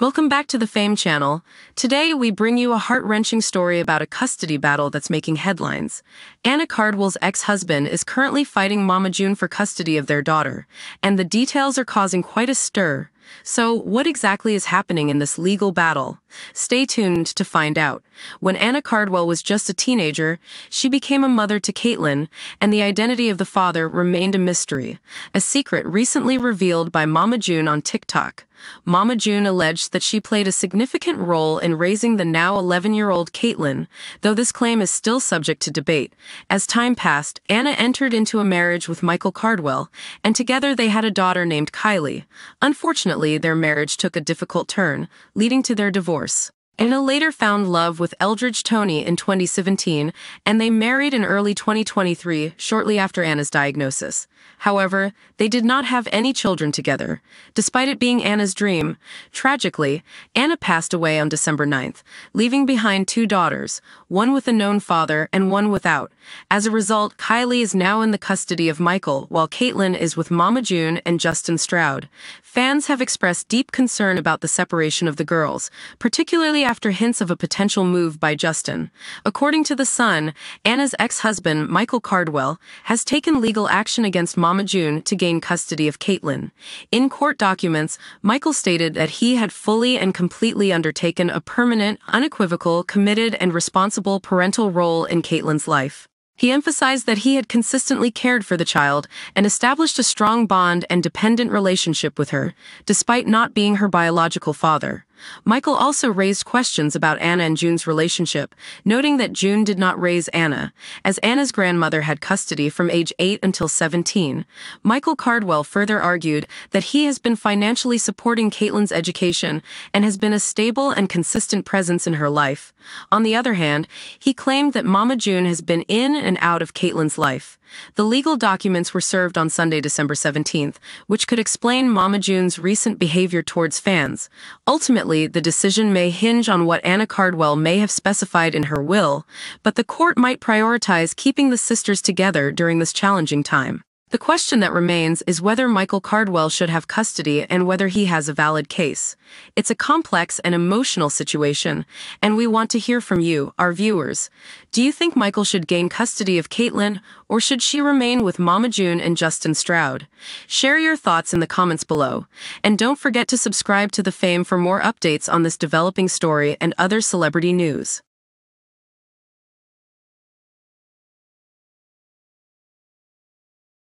Welcome back to the Fame Channel. Today, we bring you a heart-wrenching story about a custody battle that's making headlines. Anna Cardwell's ex-husband is currently fighting Mama June for custody of their daughter, and the details are causing quite a stir. So, what exactly is happening in this legal battle? Stay tuned to find out. When Anna Cardwell was just a teenager, she became a mother to Caitlin, and the identity of the father remained a mystery, a secret recently revealed by Mama June on TikTok. Mama June alleged that she played a significant role in raising the now 11-year-old Caitlin, though this claim is still subject to debate. As time passed, Anna entered into a marriage with Michael Cardwell, and together they had a daughter named Kylie. Unfortunately, Unfortunately, their marriage took a difficult turn, leading to their divorce. Anna later found love with Eldridge Tony in 2017, and they married in early 2023, shortly after Anna's diagnosis. However, they did not have any children together, despite it being Anna's dream. Tragically, Anna passed away on December 9th, leaving behind two daughters, one with a known father and one without. As a result, Kylie is now in the custody of Michael, while Caitlyn is with Mama June and Justin Stroud. Fans have expressed deep concern about the separation of the girls, particularly after hints of a potential move by Justin. According to The Sun, Anna's ex-husband, Michael Cardwell, has taken legal action against Mama June to gain custody of Caitlin. In court documents, Michael stated that he had fully and completely undertaken a permanent, unequivocal, committed, and responsible parental role in Caitlin's life. He emphasized that he had consistently cared for the child and established a strong bond and dependent relationship with her, despite not being her biological father. Michael also raised questions about Anna and June's relationship, noting that June did not raise Anna, as Anna's grandmother had custody from age 8 until 17. Michael Cardwell further argued that he has been financially supporting Caitlin's education and has been a stable and consistent presence in her life. On the other hand, he claimed that Mama June has been in and out of Caitlin's life. The legal documents were served on Sunday, December 17th, which could explain Mama June's recent behavior towards fans. Ultimately, Ultimately, the decision may hinge on what Anna Cardwell may have specified in her will, but the court might prioritize keeping the sisters together during this challenging time. The question that remains is whether Michael Cardwell should have custody and whether he has a valid case. It's a complex and emotional situation, and we want to hear from you, our viewers. Do you think Michael should gain custody of Caitlin, or should she remain with Mama June and Justin Stroud? Share your thoughts in the comments below. And don't forget to subscribe to The Fame for more updates on this developing story and other celebrity news.